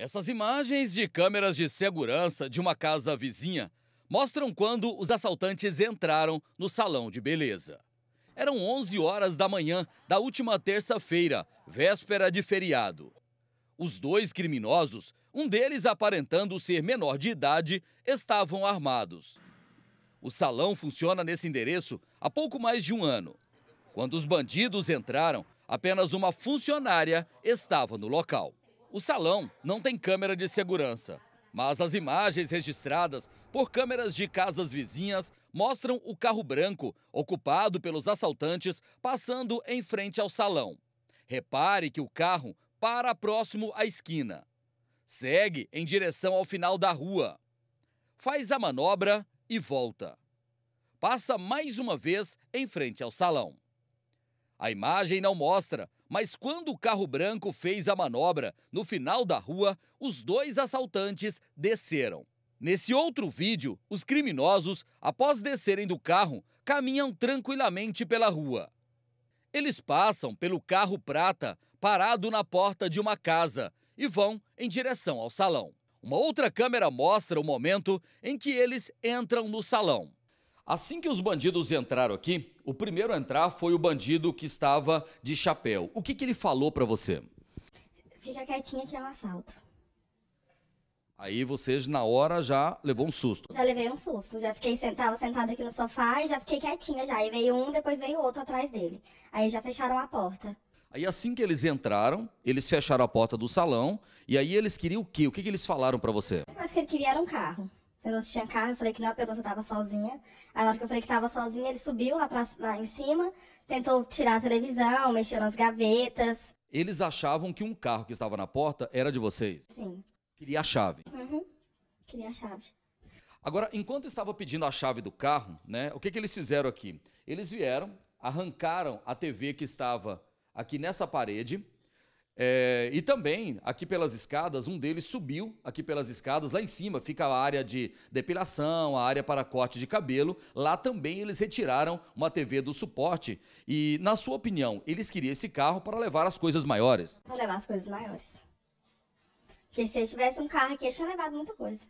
Essas imagens de câmeras de segurança de uma casa vizinha mostram quando os assaltantes entraram no salão de beleza. Eram 11 horas da manhã da última terça-feira, véspera de feriado. Os dois criminosos, um deles aparentando ser menor de idade, estavam armados. O salão funciona nesse endereço há pouco mais de um ano. Quando os bandidos entraram, apenas uma funcionária estava no local. O salão não tem câmera de segurança, mas as imagens registradas por câmeras de casas vizinhas mostram o carro branco ocupado pelos assaltantes passando em frente ao salão. Repare que o carro para próximo à esquina. Segue em direção ao final da rua. Faz a manobra e volta. Passa mais uma vez em frente ao salão. A imagem não mostra mas quando o carro branco fez a manobra no final da rua, os dois assaltantes desceram. Nesse outro vídeo, os criminosos, após descerem do carro, caminham tranquilamente pela rua. Eles passam pelo carro prata parado na porta de uma casa e vão em direção ao salão. Uma outra câmera mostra o momento em que eles entram no salão. Assim que os bandidos entraram aqui, o primeiro a entrar foi o bandido que estava de chapéu. O que, que ele falou para você? Fica quietinha que é um assalto. Aí vocês, na hora, já levou um susto. Já levei um susto. Já fiquei sentada, sentada aqui no sofá e já fiquei quietinha já. Aí veio um, depois veio outro atrás dele. Aí já fecharam a porta. Aí assim que eles entraram, eles fecharam a porta do salão e aí eles queriam o quê? O que, que eles falaram para você? Mas que ele queria era um carro. Veloso tinha carro, eu falei que não, a pessoa estava sozinha. Aí na hora que eu falei que estava sozinha, ele subiu lá, pra, lá em cima, tentou tirar a televisão, mexeu nas gavetas. Eles achavam que um carro que estava na porta era de vocês? Sim. Queria a chave? Uhum, queria a chave. Agora, enquanto estava pedindo a chave do carro, né, o que, que eles fizeram aqui? Eles vieram, arrancaram a TV que estava aqui nessa parede, é, e também, aqui pelas escadas, um deles subiu aqui pelas escadas. Lá em cima fica a área de depilação, a área para corte de cabelo. Lá também eles retiraram uma TV do suporte. E, na sua opinião, eles queriam esse carro para levar as coisas maiores? Para levar as coisas maiores. Porque se eles tivessem um carro aqui, eles tinham levado muita coisa.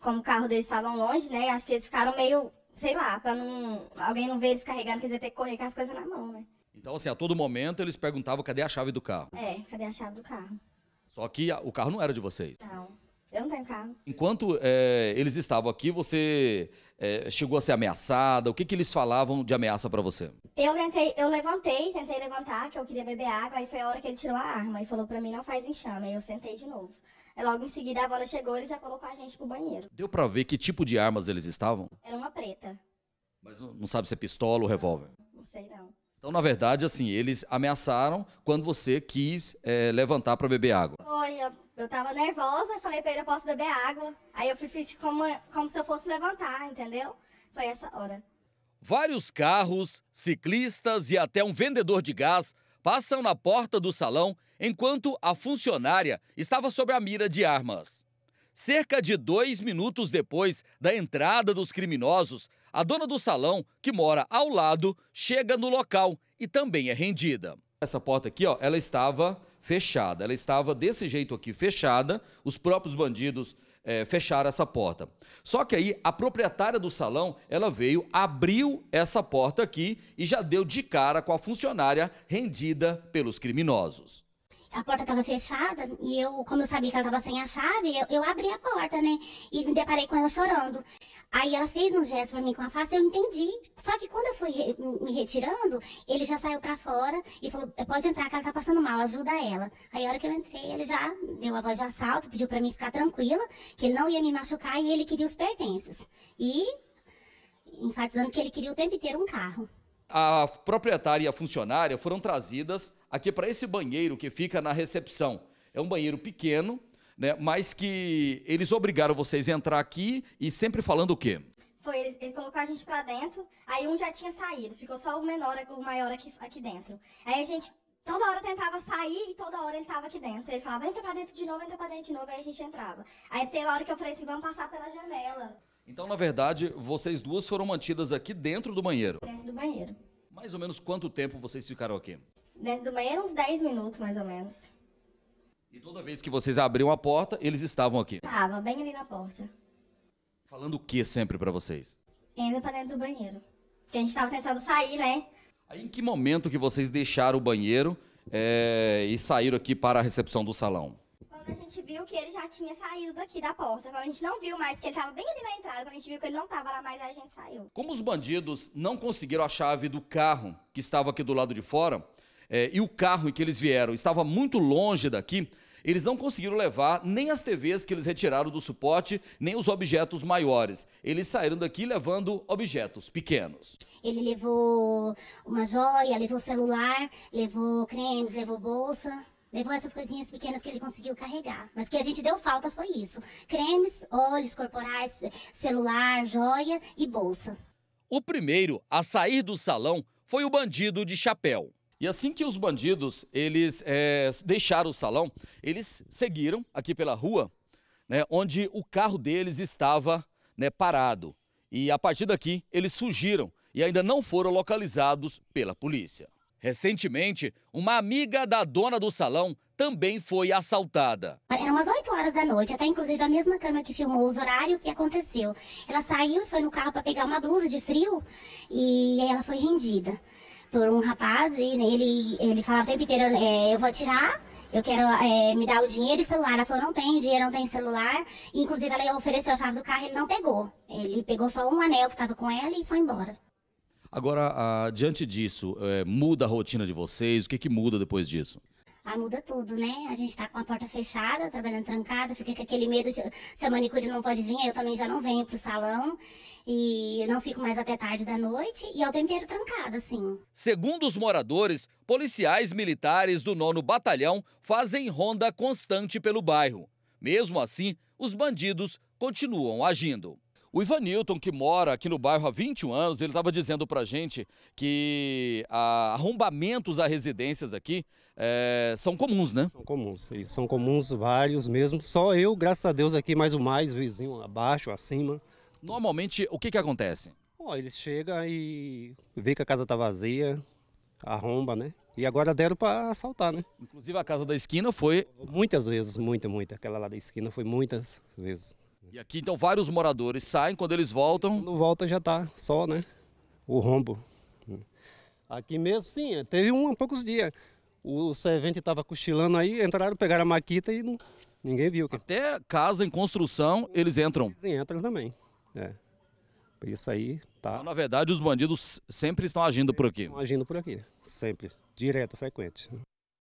Como o carro deles estava longe, né? Acho que eles ficaram meio, sei lá, para não, alguém não ver eles carregando, quer dizer, ter que correr com as coisas na mão, né? Então, assim, a todo momento eles perguntavam cadê a chave do carro. É, cadê a chave do carro? Só que a, o carro não era de vocês. Não, eu não tenho carro. Enquanto é, eles estavam aqui, você é, chegou a ser ameaçada? O que, que eles falavam de ameaça para você? Eu tentei, eu levantei, tentei levantar, que eu queria beber água, aí foi a hora que ele tirou a arma e falou para mim, não faz enxame. Aí eu sentei de novo. Aí logo em seguida a bola chegou e já colocou a gente pro banheiro. Deu para ver que tipo de armas eles estavam? Era uma preta. Mas não sabe se é pistola ou revólver? Não, não sei não. Então, na verdade, assim, eles ameaçaram quando você quis é, levantar para beber água. Foi, eu, estava tava nervosa, falei pra ele, eu posso beber água. Aí eu fiz como, como se eu fosse levantar, entendeu? Foi essa hora. Vários carros, ciclistas e até um vendedor de gás passam na porta do salão enquanto a funcionária estava sobre a mira de armas. Cerca de dois minutos depois da entrada dos criminosos, a dona do salão, que mora ao lado, chega no local e também é rendida. Essa porta aqui, ó, ela estava fechada. Ela estava desse jeito aqui, fechada. Os próprios bandidos é, fecharam essa porta. Só que aí a proprietária do salão, ela veio, abriu essa porta aqui e já deu de cara com a funcionária rendida pelos criminosos a porta estava fechada e eu, como eu sabia que ela estava sem a chave, eu, eu, abri a porta, né? E me deparei com ela chorando. Aí ela fez um gesto pra mim com a face, eu entendi. Só que quando eu fui re me retirando, ele já saiu para fora e falou: pode entrar, que ela tá passando mal, ajuda ela. Aí a hora que eu entrei, ele já deu a voz de assalto, pediu para mim ficar tranquila, que ele não ia me machucar e ele queria os pertences. E enfatizando que ele queria o tempo inteiro um carro. A proprietária e a funcionária foram trazidas aqui para esse banheiro que fica na recepção. É um banheiro pequeno, né? Mas que eles obrigaram vocês a entrar aqui e sempre falando o quê? Foi, ele, ele colocou a gente para dentro, aí um já tinha saído, ficou só o menor, o maior aqui, aqui dentro. Aí a gente toda hora tentava sair e toda hora ele tava aqui dentro. Ele falava, entra pra dentro de novo, entra pra dentro de novo, aí a gente entrava. Aí teve a hora que eu falei assim, vamos passar pela janela. Então, na verdade, vocês duas foram mantidas aqui dentro do banheiro? Dentro do banheiro. Mais ou menos quanto tempo vocês ficaram aqui? Dentro do banheiro, uns 10 minutos, mais ou menos. E toda vez que vocês abriam a porta, eles estavam aqui? Estava, bem ali na porta. Falando o que sempre para vocês? Indo pra dentro do banheiro. Porque a gente tava tentando sair, né? Aí em que momento que vocês deixaram o banheiro é, e saíram aqui para a recepção do salão? Quando a gente viu que ele já tinha saído daqui da porta. Quando a gente não viu mais, que ele tava bem ali na entrada. Quando a gente viu que ele não tava lá mais, a gente saiu. Como os bandidos não conseguiram a chave do carro que estava aqui do lado de fora, é, e o carro em que eles vieram estava muito longe daqui, eles não conseguiram levar nem as TVs que eles retiraram do suporte, nem os objetos maiores. Eles saíram daqui levando objetos pequenos. Ele levou uma joia, levou celular, levou cremes, levou bolsa. Levou essas coisinhas pequenas que ele conseguiu carregar. Mas que a gente deu falta foi isso: cremes, óleos corporais, celular, joia e bolsa. O primeiro a sair do salão foi o bandido de chapéu. E assim que os bandidos eles é, deixaram o salão, eles seguiram aqui pela rua, né, onde o carro deles estava né, parado. E a partir daqui eles fugiram e ainda não foram localizados pela polícia. Recentemente, uma amiga da dona do salão também foi assaltada. Era é umas 8 horas da noite, até inclusive a mesma câmera que filmou os horários que aconteceu. Ela saiu e foi no carro para pegar uma blusa de frio e ela foi rendida por um rapaz e né, ele, ele falava o tempo inteiro, é, eu vou tirar eu quero é, me dar o dinheiro e celular. Ela falou, não tem dinheiro, não tem celular. Inclusive, ela ofereceu a chave do carro, ele não pegou. Ele pegou só um anel que estava com ela e foi embora. Agora, ah, diante disso, é, muda a rotina de vocês? O que, que muda depois disso? Ah, muda tudo, né? A gente tá com a porta fechada, trabalhando trancada, fica com aquele medo de se a manicure não pode vir, aí eu também já não venho pro salão e não fico mais até tarde da noite e é o tempero trancado, assim. Segundo os moradores, policiais militares do nono batalhão fazem ronda constante pelo bairro. Mesmo assim, os bandidos continuam agindo. O Newton, que mora aqui no bairro há 21 anos, ele estava dizendo para a gente que ah, arrombamentos a residências aqui é, são comuns, né? São comuns, São comuns vários mesmo. Só eu, graças a Deus, aqui mais o mais, vizinho abaixo, acima. Normalmente, o que, que acontece? Ó, eles chegam e vê que a casa tá vazia, arromba, né? E agora deram para assaltar, né? Inclusive a casa da esquina foi... Muitas vezes, muita, muita. Aquela lá da esquina foi muitas vezes. E aqui então vários moradores saem, quando eles voltam. Quando volta já está só, né? O rombo. Aqui mesmo, sim, teve um há poucos dias. O servente estava cochilando aí, entraram, pegaram a maquita e ninguém viu. Até casa em construção, eles entram. Eles entram também. É. Isso aí tá. Então, na verdade, os bandidos sempre estão agindo por aqui. Estão agindo por aqui, sempre. Direto, frequente.